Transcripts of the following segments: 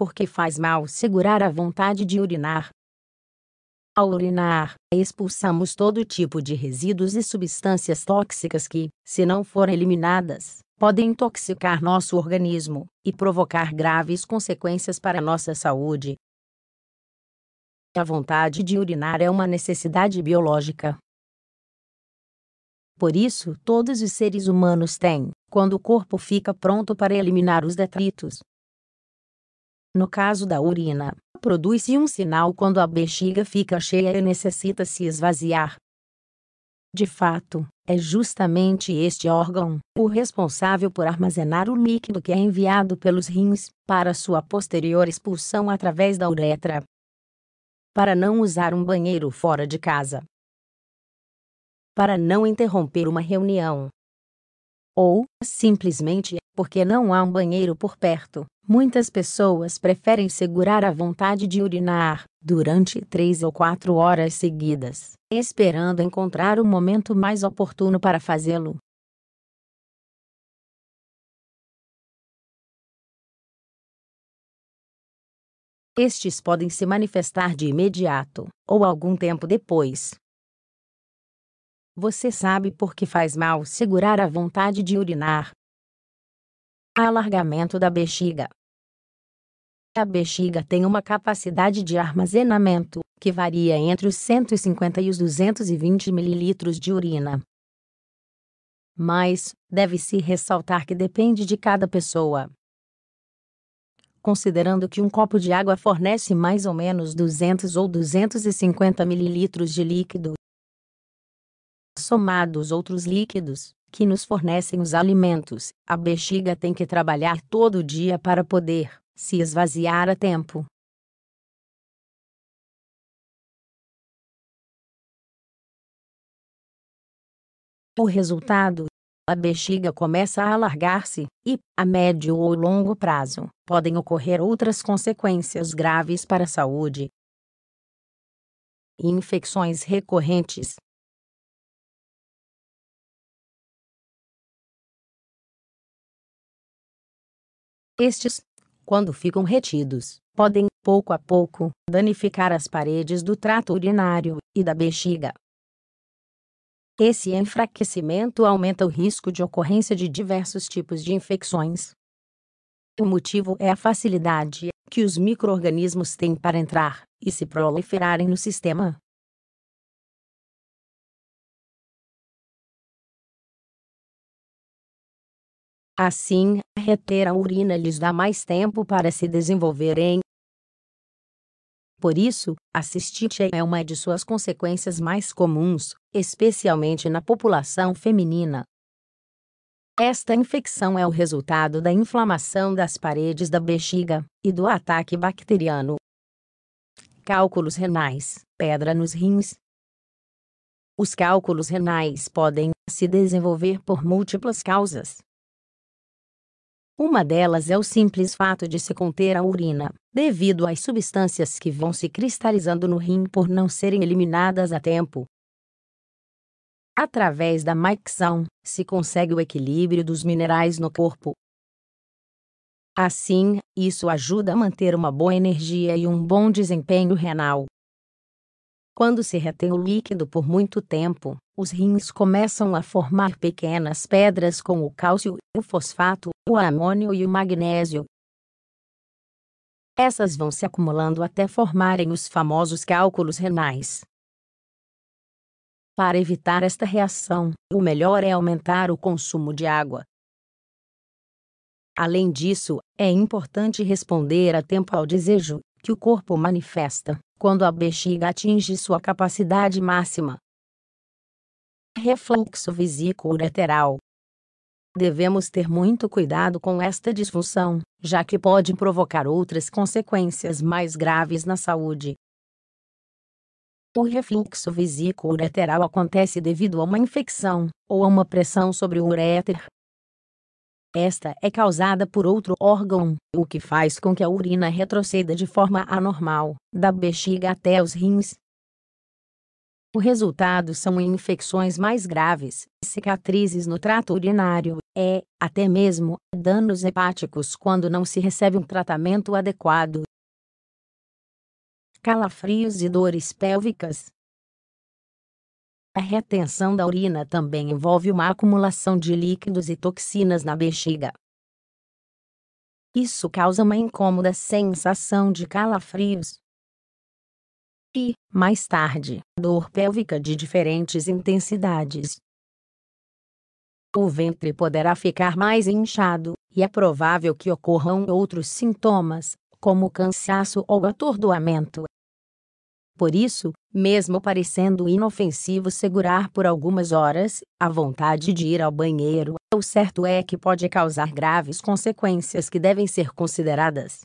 porque faz mal segurar a vontade de urinar. Ao urinar, expulsamos todo tipo de resíduos e substâncias tóxicas que, se não forem eliminadas, podem intoxicar nosso organismo e provocar graves consequências para nossa saúde. A vontade de urinar é uma necessidade biológica. Por isso, todos os seres humanos têm, quando o corpo fica pronto para eliminar os detritos, no caso da urina, produz-se um sinal quando a bexiga fica cheia e necessita se esvaziar. De fato, é justamente este órgão o responsável por armazenar o líquido que é enviado pelos rins para sua posterior expulsão através da uretra. Para não usar um banheiro fora de casa. Para não interromper uma reunião. Ou, simplesmente, porque não há um banheiro por perto. Muitas pessoas preferem segurar a vontade de urinar durante três ou quatro horas seguidas, esperando encontrar o momento mais oportuno para fazê-lo. Estes podem se manifestar de imediato ou algum tempo depois. Você sabe por que faz mal segurar a vontade de urinar alargamento da bexiga. A bexiga tem uma capacidade de armazenamento, que varia entre os 150 e os 220 ml de urina. Mas, deve-se ressaltar que depende de cada pessoa. Considerando que um copo de água fornece mais ou menos 200 ou 250 ml de líquido, somados outros líquidos, que nos fornecem os alimentos, a bexiga tem que trabalhar todo dia para poder se esvaziar a tempo. O resultado? A bexiga começa a alargar-se, e, a médio ou longo prazo, podem ocorrer outras consequências graves para a saúde. Infecções recorrentes, Estes quando ficam retidos, podem, pouco a pouco, danificar as paredes do trato urinário e da bexiga. Esse enfraquecimento aumenta o risco de ocorrência de diversos tipos de infecções. O motivo é a facilidade que os microorganismos têm para entrar e se proliferarem no sistema, Assim, reter a urina lhes dá mais tempo para se desenvolverem. Por isso, a cistite é uma de suas consequências mais comuns, especialmente na população feminina. Esta infecção é o resultado da inflamação das paredes da bexiga e do ataque bacteriano. Cálculos renais, pedra nos rins. Os cálculos renais podem se desenvolver por múltiplas causas, uma delas é o simples fato de se conter a urina, devido às substâncias que vão se cristalizando no rim por não serem eliminadas a tempo. Através da micção, se consegue o equilíbrio dos minerais no corpo. Assim, isso ajuda a manter uma boa energia e um bom desempenho renal. Quando se retém o líquido por muito tempo, os rins começam a formar pequenas pedras com o cálcio, o fosfato, o amônio e o magnésio. Essas vão se acumulando até formarem os famosos cálculos renais. Para evitar esta reação, o melhor é aumentar o consumo de água. Além disso, é importante responder a tempo ao desejo que o corpo manifesta quando a bexiga atinge sua capacidade máxima. Refluxo vesico ureteral Devemos ter muito cuidado com esta disfunção, já que pode provocar outras consequências mais graves na saúde. O refluxo vesico ureteral acontece devido a uma infecção ou a uma pressão sobre o uréter, esta é causada por outro órgão, o que faz com que a urina retroceda de forma anormal, da bexiga até os rins. O resultado são infecções mais graves, cicatrizes no trato urinário e, até mesmo, danos hepáticos quando não se recebe um tratamento adequado calafrios e dores pélvicas. A retenção da urina também envolve uma acumulação de líquidos e toxinas na bexiga. Isso causa uma incômoda sensação de calafrios. E, mais tarde, dor pélvica de diferentes intensidades. O ventre poderá ficar mais inchado, e é provável que ocorram outros sintomas, como cansaço ou atordoamento. Por isso, mesmo parecendo inofensivo segurar por algumas horas a vontade de ir ao banheiro, o certo é que pode causar graves consequências que devem ser consideradas.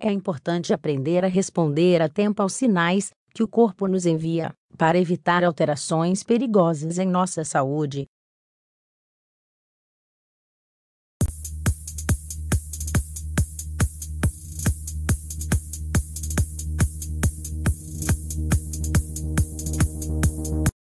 É importante aprender a responder a tempo aos sinais que o corpo nos envia, para evitar alterações perigosas em nossa saúde,